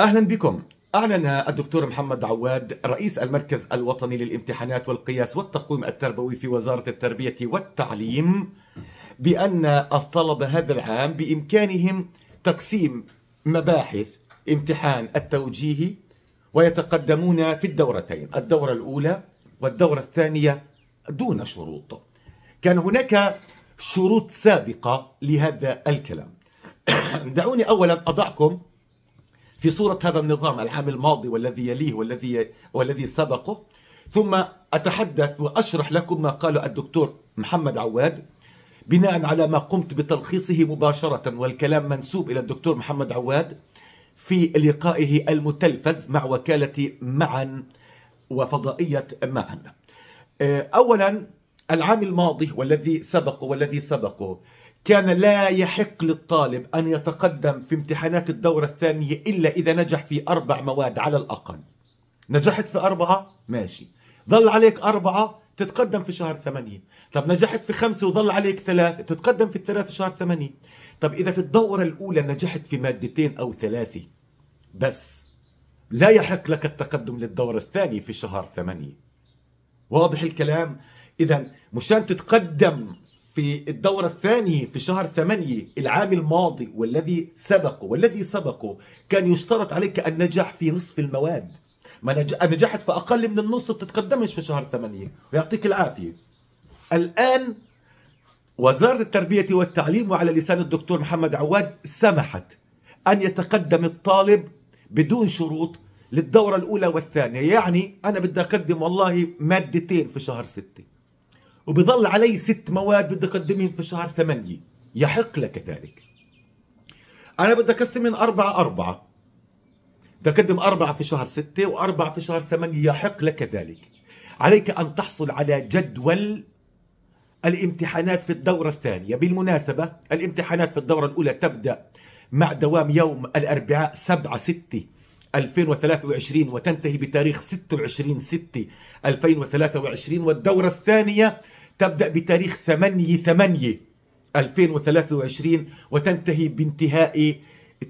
اهلا بكم أعلن الدكتور محمد عواد رئيس المركز الوطني للامتحانات والقياس والتقويم التربوي في وزارة التربية والتعليم بأن الطلبة هذا العام بإمكانهم تقسيم مباحث امتحان التوجيهي ويتقدمون في الدورتين الدورة الأولى والدورة الثانية دون شروط كان هناك شروط سابقة لهذا الكلام دعوني أولا أضعكم في صورة هذا النظام العام الماضي والذي يليه والذي والذي سبقه ثم أتحدث وأشرح لكم ما قاله الدكتور محمد عواد بناء على ما قمت بتلخيصه مباشرة والكلام منسوب إلى الدكتور محمد عواد في لقائه المتلفز مع وكالة معا وفضائية معا أولا العام الماضي والذي سبقه والذي سبقه كان لا يحق للطالب أن يتقدم في امتحانات الدورة الثانية إلا إذا نجح في أربع مواد على الأقل نجحت في أربعة ماشي ظل عليك أربعة تتقدم في شهر ثمانية طب نجحت في خمسة وظل عليك ثلاثة تتقدم في الثلاثة شهر ثمانية طب إذا في الدورة الأولى نجحت في مادتين أو ثلاثة بس لا يحق لك التقدم للدورة الثانية في شهر ثمانية واضح الكلام إذا مشان تتقدم في الدورة الثانية في شهر ثمانية العام الماضي والذي سبقه والذي سبقه كان يشترط عليك أن نجح في نصف المواد ما نجحت في أقل من النص بتتقدمش في شهر ثمانية ويعطيك العافية الآن وزارة التربية والتعليم وعلى لسان الدكتور محمد عواد سمحت أن يتقدم الطالب بدون شروط للدورة الأولى والثانية يعني أنا بدي أقدم والله مادتين في شهر ستة وبيظل علي ست مواد بدي اقدمهم في شهر ثمانية يحق لك ذلك انا بدي اقسمهم اربعة اربعة بدي اقدم اربعة في شهر ستة واربعة في شهر ثمانية يحق لك ذلك عليك ان تحصل على جدول الامتحانات في الدورة الثانية بالمناسبة الامتحانات في الدورة الأولى تبدأ مع دوام يوم الأربعاء 7 6 2023 وتنتهي بتاريخ 26 6 2023 والدورة الثانية تبدأ بتاريخ 8 8 2023 وتنتهي بانتهاء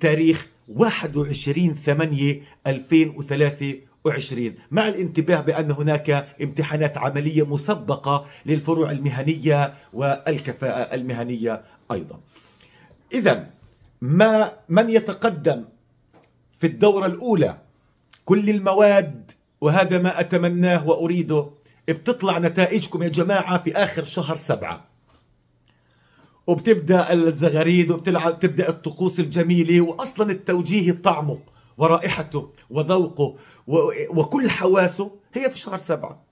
تاريخ 21 8 2023 مع الانتباه بأن هناك امتحانات عملية مسبقة للفروع المهنية والكفاءة المهنية أيضا إذا ما من يتقدم في الدورة الأولى كل المواد وهذا ما أتمناه وأريده بتطلع نتائجكم يا جماعة في آخر شهر سبعة وبتبدا الزغاريد وبتلعب تبدا الطقوس الجميله واصلا التوجيه طعمه ورائحته وذوقه وكل حواسه هي في شهر سبعة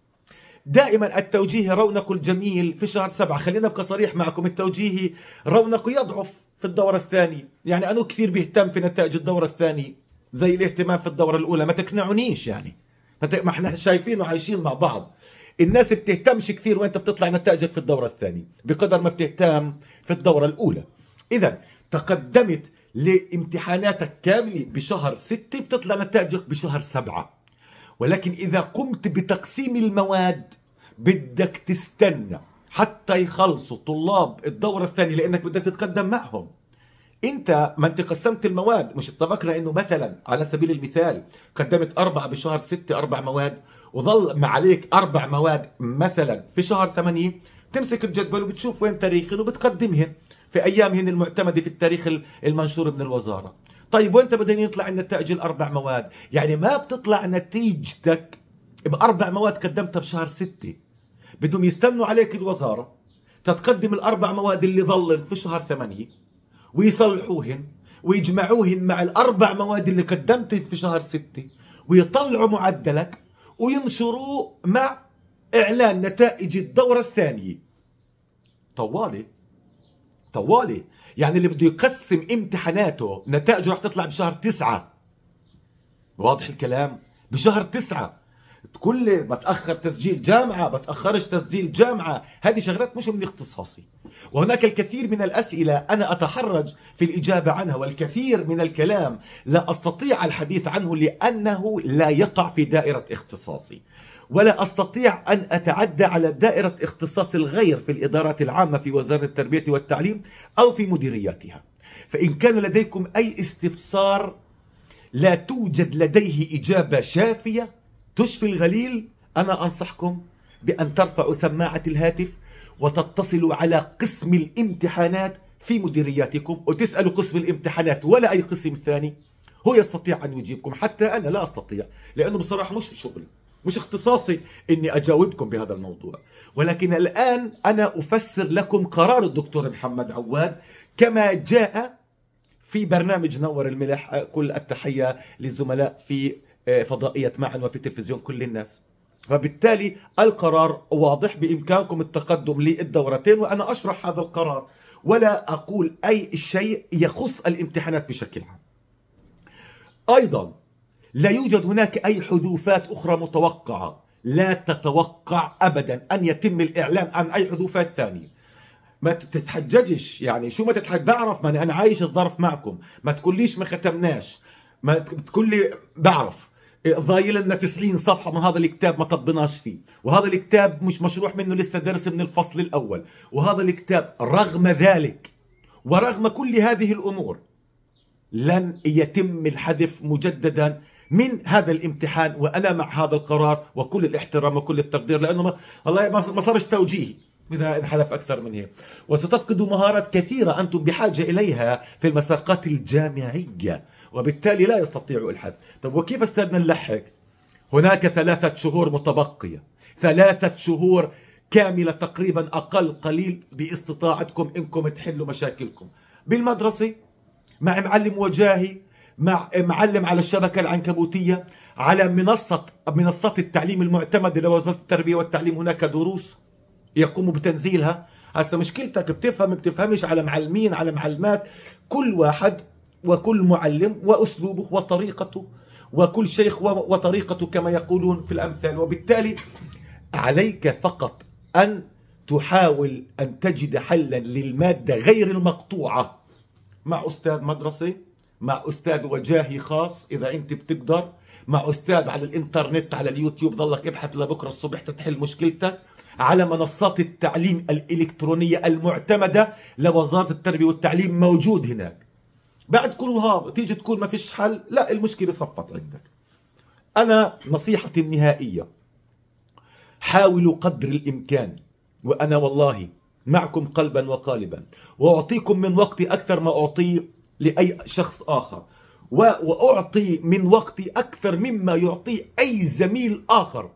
دائما التوجيه رونق الجميل في شهر سبعة خلينا ابقى صريح معكم التوجيه رونقه يضعف في الدورة الثانية يعني أنا كثير بيهتم في نتائج الدورة الثانية زي الاهتمام في الدورة الأولى ما تقنعونيش يعني ما احنا شايفين وعايشين مع بعض الناس بتهتمش كثير وانت بتطلع نتائجك في الدوره الثانيه بقدر ما بتهتم في الدوره الاولى اذا تقدمت لامتحاناتك كامله بشهر 6 بتطلع نتائجك بشهر 7 ولكن اذا قمت بتقسيم المواد بدك تستنى حتى يخلصوا طلاب الدوره الثانيه لانك بدك تتقدم معهم انت ما انت قسمت المواد مش اتفقنا انه مثلا على سبيل المثال قدمت اربع بشهر ستة اربع مواد وظل ما عليك اربع مواد مثلا في شهر ثمانية تمسك الجدول وبتشوف وين تاريخهم وبتقدمهن في ايامهن المعتمده في التاريخ المنشور من الوزاره طيب وانت بدنا يطلع النتائج الاربع مواد يعني ما بتطلع نتيجتك باربع مواد قدمتها بشهر ستة بدهم يستنوا عليك الوزاره تتقدم الاربع مواد اللي ظلن في شهر ثمانية ويصلحوهن ويجمعوهن مع الأربع مواد اللي قدمتهن في شهر ستة ويطلعوا معدلك وينشروه مع إعلان نتائج الدورة الثانية طوالي طوالي يعني اللي بده يقسم امتحاناته نتائجه رح تطلع بشهر تسعة واضح الكلام بشهر تسعة كل بتاخر تسجيل جامعه بتاخرش تسجيل جامعه هذه شغلات مش من اختصاصي وهناك الكثير من الاسئله انا اتحرج في الاجابه عنها والكثير من الكلام لا استطيع الحديث عنه لانه لا يقع في دائره اختصاصي ولا استطيع ان اتعدى على دائره اختصاص الغير في الادارات العامه في وزاره التربيه والتعليم او في مديرياتها فان كان لديكم اي استفسار لا توجد لديه اجابه شافيه تشفي الغليل أنا أنصحكم بأن ترفعوا سماعة الهاتف وتتصلوا على قسم الامتحانات في مديرياتكم وتسألوا قسم الامتحانات ولا أي قسم ثاني هو يستطيع أن يجيبكم حتى أنا لا أستطيع لأنه بصراحة مش شغلي مش اختصاصي اني اجاوبكم بهذا الموضوع ولكن الان انا افسر لكم قرار الدكتور محمد عواد كما جاء في برنامج نور الملح كل التحيه للزملاء في آه، فضائية معا وفي تلفزيون كل الناس فبالتالي القرار واضح بإمكانكم التقدم للدورتين وأنا أشرح هذا القرار ولا أقول أي شيء يخص الامتحانات بشكل عام أيضا لا يوجد هناك أي حذوفات أخرى متوقعة لا تتوقع أبدا أن يتم الإعلان عن أي حذوفات ثانية ما تتحججش يعني شو ما تتحجج بعرف ما أنا عايش الظرف معكم ما تقوليش ما ختمناش ما تقول لي بعرف ضايل لنا 90 صفحه من هذا الكتاب ما طبناش فيه وهذا الكتاب مش مشروح منه لسه درس من الفصل الاول وهذا الكتاب رغم ذلك ورغم كل هذه الامور لن يتم الحذف مجددا من هذا الامتحان وانا مع هذا القرار وكل الاحترام وكل التقدير لانه ما الله ما صارش توجيهي إذا انحذف أكثر من هيك وستفقد مهارات كثيرة أنتم بحاجة إليها في المساقات الجامعية وبالتالي لا يستطيع الحذف طب وكيف استاذنا نلحق هناك ثلاثة شهور متبقية ثلاثة شهور كاملة تقريبا أقل قليل باستطاعتكم إنكم تحلوا مشاكلكم بالمدرسة مع معلم وجاهي مع معلم على الشبكة العنكبوتية على منصة منصات التعليم المعتمدة لوزارة التربية والتعليم هناك دروس يقوموا بتنزيلها هسه مشكلتك بتفهم بتفهمش على معلمين على معلمات كل واحد وكل معلم وأسلوبه وطريقته وكل شيخ وطريقته كما يقولون في الأمثال وبالتالي عليك فقط أن تحاول أن تجد حلا للمادة غير المقطوعة مع أستاذ مدرسي مع أستاذ وجاهي خاص إذا أنت بتقدر مع أستاذ على الإنترنت على اليوتيوب ظلك ابحث لبكرة الصبح تتحل مشكلتك على منصات التعليم الإلكترونية المعتمدة لوزارة التربية والتعليم موجود هناك بعد كل هذا تيجي تكون ما فيش حل لا المشكلة صفت عندك أنا نصيحتي النهائية حاولوا قدر الإمكان وأنا والله معكم قلبا وقالبا وأعطيكم من وقتي أكثر ما أعطيه لأي شخص آخر وأعطي من وقتي أكثر مما يعطيه أي زميل آخر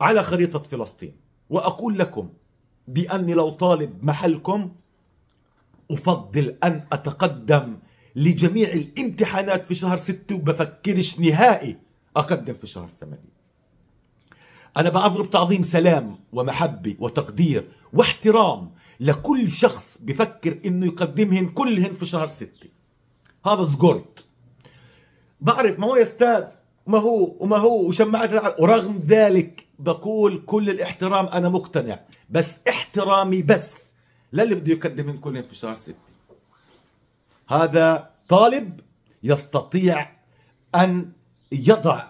على خريطة فلسطين وأقول لكم بأني لو طالب محلكم أفضل أن أتقدم لجميع الامتحانات في شهر ستة وبفكرش نهائي أقدم في شهر ثمانية أنا بأضرب تعظيم سلام ومحبة وتقدير واحترام لكل شخص بفكر انه يقدمهن كلهن في شهر ستة هذا سجورت بعرف ما هو يا استاذ ما هو وما هو وشمعت ورغم ذلك بقول كل الاحترام انا مقتنع بس احترامي بس للي بده من كلهن في شهر ستة هذا طالب يستطيع ان يضع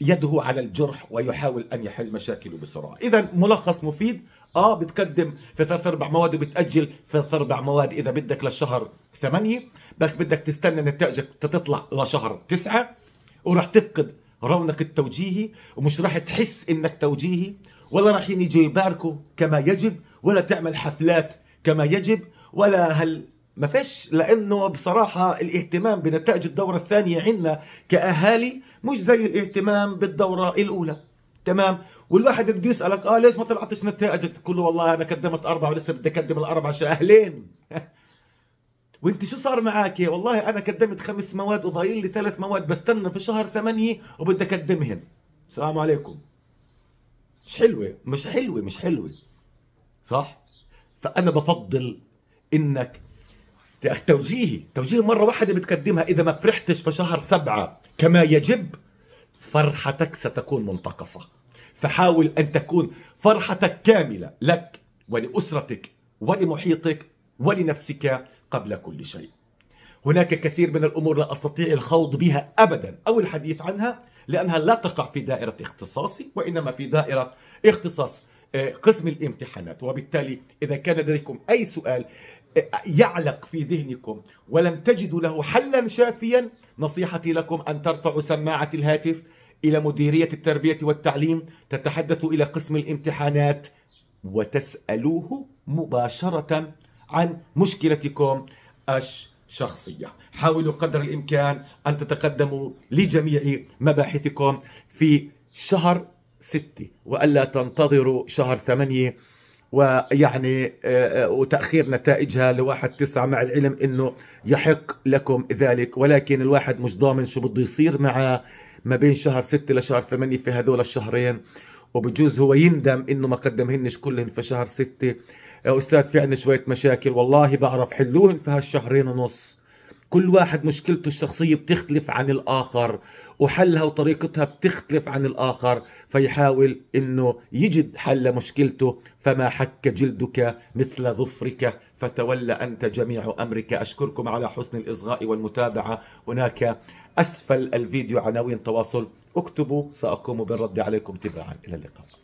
يده على الجرح ويحاول ان يحل مشاكله بسرعه اذا ملخص مفيد اه بتقدم في ثلاث اربع مواد وبتاجل ثلاث اربع مواد اذا بدك للشهر ثمانيه بس بدك تستنى نتائجك تطلع لشهر تسعه وراح تفقد رونق التوجيهي ومش راح تحس انك توجيهي ولا راح يجوا يباركوا كما يجب ولا تعمل حفلات كما يجب ولا هل ما فيش لانه بصراحه الاهتمام بنتائج الدوره الثانيه عندنا كاهالي مش زي الاهتمام بالدوره الاولى تمام والواحد بده يسالك اه ليش ما طلعتش نتائجك تقول له والله انا قدمت اربعه ولسه بدي اقدم الاربعه شاهلين وانت شو صار معك والله انا قدمت خمس مواد وضايل لي ثلاث مواد بستنى في شهر ثمانية وبدي اقدمهن السلام عليكم مش حلوه مش حلوه مش حلوه صح فانا بفضل انك توجيهي توجيهي مره واحده بتقدمها اذا ما فرحتش في شهر سبعة كما يجب فرحتك ستكون منتقصة فحاول أن تكون فرحتك كاملة لك ولأسرتك ولمحيطك ولنفسك قبل كل شيء هناك كثير من الأمور لا أستطيع الخوض بها أبدا أو الحديث عنها لأنها لا تقع في دائرة اختصاصي وإنما في دائرة اختصاص آه، قسم الامتحانات وبالتالي إذا كان لديكم أي سؤال آه، يعلق في ذهنكم ولم تجدوا له حلا شافيا نصيحتي لكم أن ترفعوا سماعة الهاتف إلى مديرية التربية والتعليم تتحدث إلى قسم الامتحانات وتسألوه مباشرة عن مشكلتكم الشخصية حاولوا قدر الإمكان أن تتقدموا لجميع مباحثكم في شهر ستة وألا تنتظروا شهر ثمانية ويعني آه، آه، وتأخير نتائجها لواحد تسعة مع العلم أنه يحق لكم ذلك ولكن الواحد مش ضامن شو بده يصير معه ما بين شهر ستة لشهر ثمانية في هذول الشهرين وبجوز هو يندم أنه ما قدمهنش كلهن في شهر ستة أستاذ في عندنا شوية مشاكل والله بعرف حلوهن في هالشهرين ونص كل واحد مشكلته الشخصية بتختلف عن الآخر وحلها وطريقتها بتختلف عن الآخر فيحاول أنه يجد حل لمشكلته فما حك جلدك مثل ظفرك فتولى أنت جميع أمرك أشكركم على حسن الإصغاء والمتابعة هناك أسفل الفيديو عناوين تواصل اكتبوا سأقوم بالرد عليكم تباعا إلى اللقاء